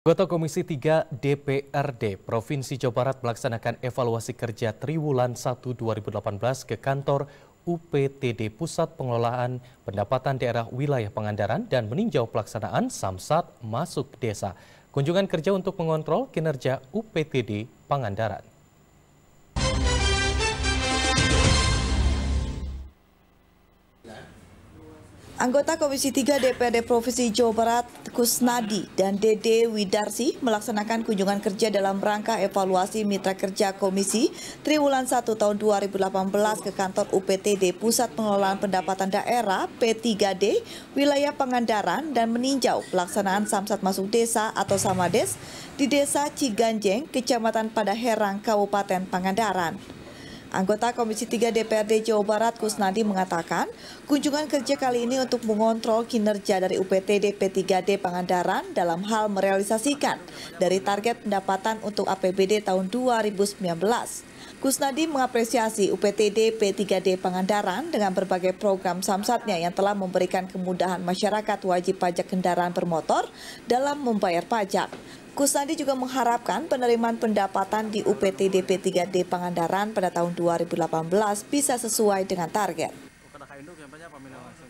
Anggota Komisi 3 DPRD Provinsi Jawa Barat melaksanakan evaluasi kerja Triwulan 1 2018 ke kantor UPTD Pusat Pengelolaan Pendapatan Daerah Wilayah Pangandaran dan meninjau pelaksanaan Samsat Masuk Desa. Kunjungan kerja untuk mengontrol kinerja UPTD Pangandaran. Anggota Komisi 3 DPD Provinsi Jawa Barat, Kusnadi dan Dede Widarsi melaksanakan kunjungan kerja dalam rangka evaluasi mitra kerja Komisi Triwulan 1 tahun 2018 ke kantor UPTD Pusat Pengelolaan Pendapatan Daerah P3D wilayah Pangandaran dan meninjau pelaksanaan Samsat Masuk Desa atau Samades di Desa Ciganjeng, Kecamatan Padaherang, Kabupaten Pangandaran. Anggota Komisi 3 DPRD Jawa Barat Kusnadi mengatakan, kunjungan kerja kali ini untuk mengontrol kinerja dari UPT DP3D Pangandaran dalam hal merealisasikan dari target pendapatan untuk APBD tahun 2019. Kusnadi mengapresiasi UPTD P3D Pangandaran dengan berbagai program samsatnya yang telah memberikan kemudahan masyarakat wajib pajak kendaraan bermotor dalam membayar pajak. Kusnadi juga mengharapkan penerimaan pendapatan di UPTD P3D Pangandaran pada tahun 2018 bisa sesuai dengan target.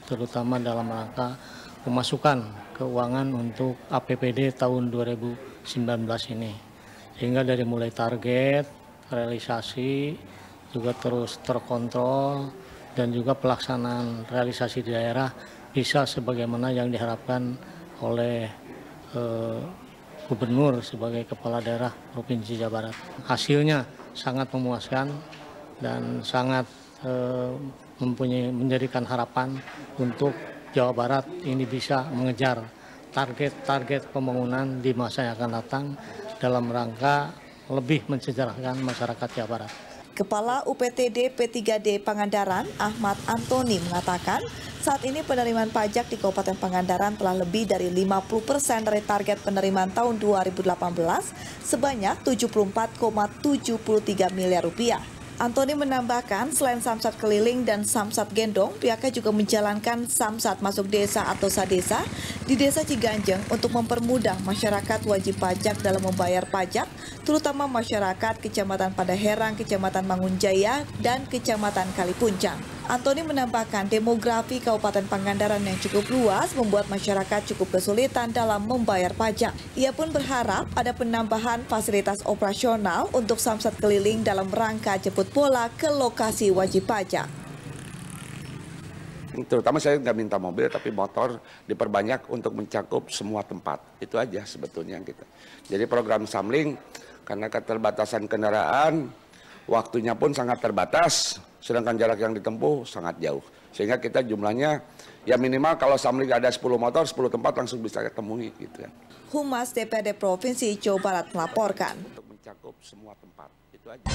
Terutama dalam rangka pemasukan keuangan untuk APBD tahun 2019 ini. Sehingga dari mulai target realisasi juga terus terkontrol dan juga pelaksanaan realisasi di daerah bisa sebagaimana yang diharapkan oleh eh, gubernur sebagai kepala daerah Provinsi Jawa Barat. Hasilnya sangat memuaskan dan sangat eh, mempunyai menjadikan harapan untuk Jawa Barat ini bisa mengejar target-target pembangunan di masa yang akan datang dalam rangka lebih mensejahterakan masyarakat Jawa Barat. Kepala UPTD P3D Pangandaran, Ahmad Antoni, mengatakan saat ini penerimaan pajak di Kabupaten Pangandaran telah lebih dari 50 persen dari target penerimaan tahun 2018 sebanyak 74,73 miliar rupiah. Antoni menambahkan, selain samsat keliling dan samsat gendong, pihaknya juga menjalankan samsat masuk desa atau sadesa di desa Ciganjeng untuk mempermudah masyarakat wajib pajak dalam membayar pajak, terutama masyarakat Kecamatan Padaherang, Kecamatan Mangunjaya, dan Kecamatan Kalipuncang. Antoni menambahkan demografi Kabupaten Pangandaran yang cukup luas membuat masyarakat cukup kesulitan dalam membayar pajak. Ia pun berharap ada penambahan fasilitas operasional untuk samsat keliling dalam rangka jemput bola ke lokasi wajib pajak. Terutama saya nggak minta mobil tapi motor diperbanyak untuk mencakup semua tempat. Itu aja sebetulnya yang kita. Jadi program Samling karena keterbatasan kendaraan, waktunya pun sangat terbatas sedangkan jarak yang ditempuh sangat jauh. Sehingga kita jumlahnya ya minimal kalau Samlik ada 10 motor, 10 tempat langsung bisa ketemui gitu kan. Humas DPD Provinsi Jawa Barat melaporkan. Untuk mencakup semua tempat, itu aja.